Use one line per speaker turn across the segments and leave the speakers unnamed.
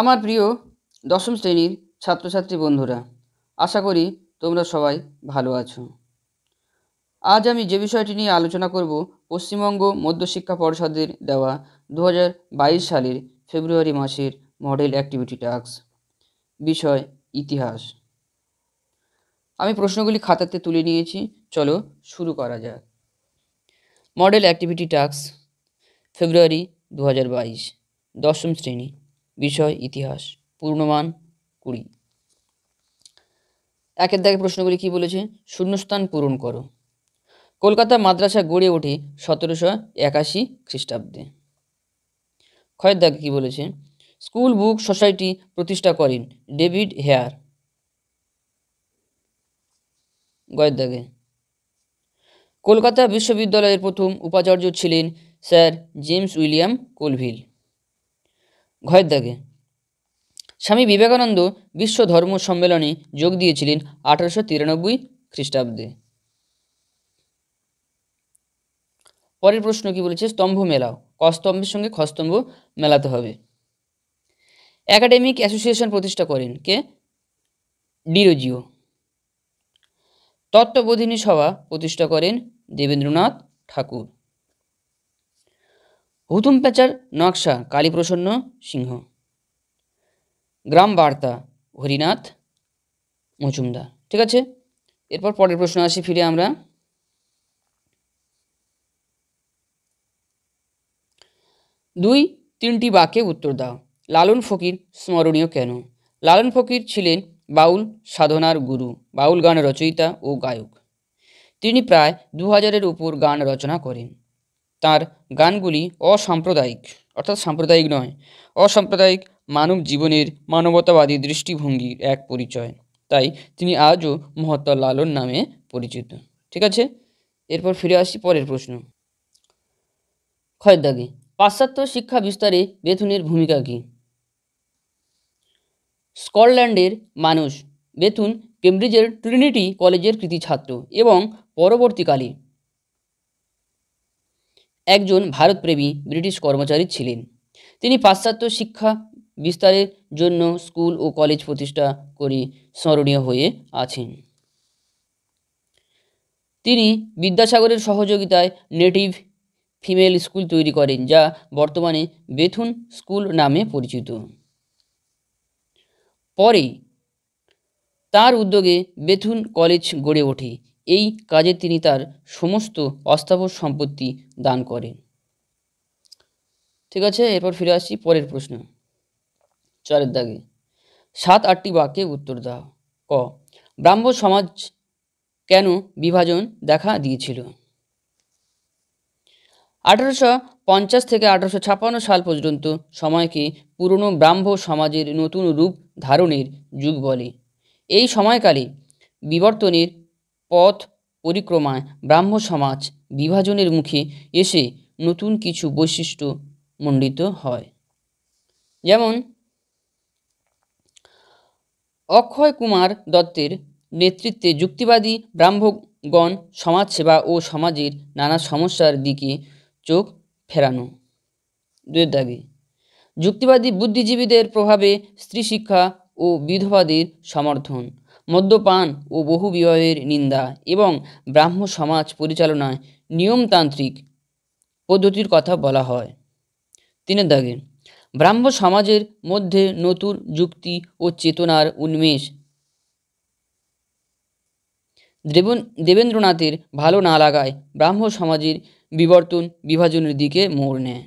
আমার প্রিয় দশম শ্রেণীর ছাত্রছাত্রী বন্ধুরা আশা করি তোমরা সবাই ভালো আছো আজ আমি যে বিষয়টি নিয়ে আলোচনা করব পশ্চিমবঙ্গ মধ্যশিক্ষা পরিষদের দেওয়া দু সালের ফেব্রুয়ারি মাসের মডেল অ্যাক্টিভিটি টাস্ক বিষয় ইতিহাস আমি প্রশ্নগুলি খাতাতে তুলে নিয়েছি চলো শুরু করা যাক মডেল অ্যাক্টিভিটি টাস্ক ফেব্রুয়ারি দু দশম শ্রেণী বিষয় ইতিহাস পূর্ণমান কুড়ি একের দাগে প্রশ্নগুলি কি বলেছে শূন্যস্থান পূরণ করো কলকাতা মাদ্রাসা গড়ে ওঠে সতেরোশো একাশি খ্রিস্টাব্দে খয়ের দাগে কী বলেছে স্কুল বুক সোসাইটি প্রতিষ্ঠা করেন ডেভিড হেয়ার গয়দাগে কলকাতা বিশ্ববিদ্যালয়ের প্রথম উপাচার্য ছিলেন স্যার জেমস উইলিয়াম কোলভিল ঘয়ের দাগে স্বামী বিবেকানন্দ বিশ্ব ধর্ম সম্মেলনে যোগ দিয়েছিলেন আঠারোশো তিরানব্বই খ্রিস্টাব্দে পরের প্রশ্ন কি বলেছে স্তম্ভ মেলাও কস্তম্ভের সঙ্গে খস্তম্ভ মেলাতে হবে একাডেমিক অ্যাসোসিয়েশন প্রতিষ্ঠা করেন কে ডিরোজিও তত্ত্ববোধিনী সভা প্রতিষ্ঠা করেন দেবেন্দ্রনাথ ঠাকুর হুতুম পেঁচার নকশা কালীপ্রসন্ন সিংহ গ্রাম বার্তা হরিনাথ মজুমদার ঠিক আছে এরপর পরের প্রশ্ন আসি ফিরে আমরা দুই তিনটি বাক্যে উত্তর দাও লালন ফকির স্মরণীয় কেন লালন ফকির ছিলেন বাউল সাধনার গুরু বাউল গান রচয়িতা ও গায়ক তিনি প্রায় দু হাজারের উপর গান রচনা করেন তার গানগুলি অসাম্প্রদায়িক অর্থাৎ সাম্প্রদায়িক নয় অসাম্প্রদায়িক মানব জীবনের মানবতাবাদী দৃষ্টিভঙ্গির এক পরিচয় তাই তিনি আজও মহাত্মা লালন নামে পরিচিত ঠিক আছে এরপর ফিরে আসি পরের প্রশ্ন খয়দাগে পাশ্চাত্য শিক্ষা বিস্তারে বেথুনের ভূমিকা কী স্কটল্যান্ডের মানুষ বেথুন কেমব্রিজের ট্রিনিটি কলেজের কৃতি ছাত্র এবং পরবর্তীকালে একজন ভারতপ্রেমী ব্রিটিশ কর্মচারী ছিলেন তিনি পাশ্চাত্য শিক্ষা বিস্তারের জন্য স্কুল ও কলেজ প্রতিষ্ঠা করে স্মরণীয় হয়ে আছেন তিনি বিদ্যাসাগরের সহযোগিতায় নেটিভ ফিমেল স্কুল তৈরি করেন যা বর্তমানে বেথুন স্কুল নামে পরিচিত পরে তার উদ্যোগে বেথুন কলেজ গড়ে ওঠে এই কাজে তিনি তার সমস্ত অস্থাবর সম্পত্তি দান করেন ঠিক আছে এরপর ফিরে আসছি পরের প্রশ্ন চারের দাগে সাত আটটি বাক্যে উত্তর দাও ক ব্রাহ্ম সমাজ কেন বিভাজন দেখা দিয়েছিল আঠারোশো পঞ্চাশ থেকে আঠারোশো ছাপ্পান্ন সাল পর্যন্ত সময়কে পুরনো ব্রাহ্ম সমাজের নতুন রূপ ধারণের যুগ বলে এই সময়কালে বিবর্তনের পথ পরিক্রমায় ব্রাহ্ম সমাজ বিভাজনের মুখে এসে নতুন কিছু বৈশিষ্ট্য মণ্ডিত হয় যেমন অক্ষয় কুমার দত্তের নেতৃত্বে যুক্তিবাদী ব্রাহ্মগণ সমাজসেবা ও সমাজের নানা সমস্যার দিকে চোখ ফেরানো দুয়ের দাবি যুক্তিবাদী বুদ্ধিজীবীদের প্রভাবে স্ত্রী শিক্ষা ও বিধবাদের সমর্থন মদ্যপান ও বহু বিবাহের নিন্দা এবং ব্রাহ্ম সমাজ পরিচালনায় নিয়মতান্ত্রিক পদ্ধতির কথা বলা হয় তিনের দাগে ব্রাহ্ম সমাজের মধ্যে নতুন যুক্তি ও চেতনার উন্মেষ দেবন দেবেন্দ্রনাথের ভালো না লাগায় ব্রাহ্ম সমাজের বিবর্তন বিভাজনের দিকে মোড় নেয়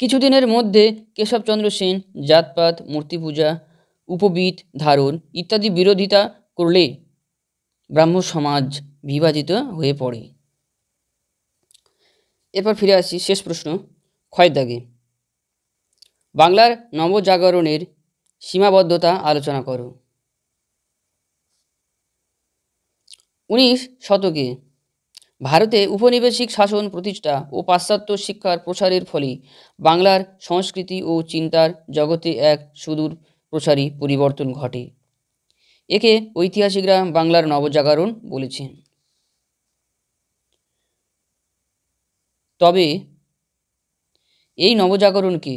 কিছুদিনের মধ্যে কেশবচন্দ্র সেন জাতপাত মূর্তি পূজা উপবিত ধারণ ইত্যাদি বিরোধিতা করলে ব্রাহ্ম সমাজ বিভাজিত হয়ে পড়ে এরপর ফিরে আসি শেষ প্রশ্ন দাগে বাংলার নবজাগরণের সীমাবদ্ধতা আলোচনা করো উনিশ শতকে ভারতে উপনিবেশিক শাসন প্রতিষ্ঠা ও পাশ্চাত্য শিক্ষার প্রসারের ফলে বাংলার সংস্কৃতি ও চিন্তার জগতে এক সুদূর প্রসারী পরিবর্তন ঘটে একে ঐতিহাসিকরা বাংলার নবজাগরণ বলেছেন তবে এই নবজাগরণকে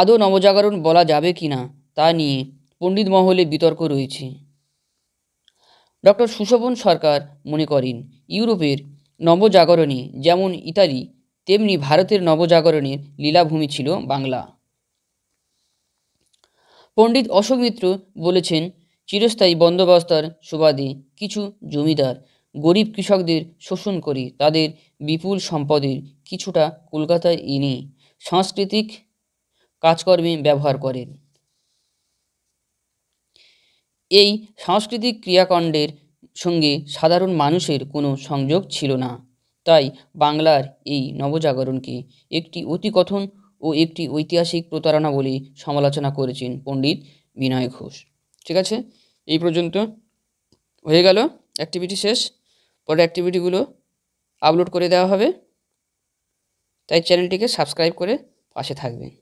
আদৌ নবজাগরণ বলা যাবে কি না তা নিয়ে পণ্ডিত মহলে বিতর্ক রয়েছে ডক্টর সুশোভন সরকার মনে করেন ইউরোপের নবজাগরণে যেমন ইতালি তেমনি ভারতের নবজাগরণের লীলাভূমি ছিল বাংলা পণ্ডিত অশোক মিত্র বলেছেন চিরস্থায়ী বন্দোবস্তার সুবাদে কিছু জমিদার গরিব কৃষকদের শোষণ করে তাদের বিপুল সম্পদের কিছুটা কলকাতায় এনে সাংস্কৃতিক কাজকর্মে ব্যবহার করেন এই সাংস্কৃতিক ক্রিয়াকাণ্ডের সঙ্গে সাধারণ মানুষের কোনো সংযোগ ছিল না তাই বাংলার এই নবজাগরণকে একটি অতিকথন ও একটি ঐতিহাসিক প্রতারণা বলে সমালোচনা করেছেন পণ্ডিত বিনয় ঘোষ ঠিক আছে এই পর্যন্ত হয়ে গেল অ্যাক্টিভিটি শেষ পরে অ্যাক্টিভিটিগুলো আপলোড করে দেওয়া হবে তাই চ্যানেলটিকে সাবস্ক্রাইব করে পাশে থাকবেন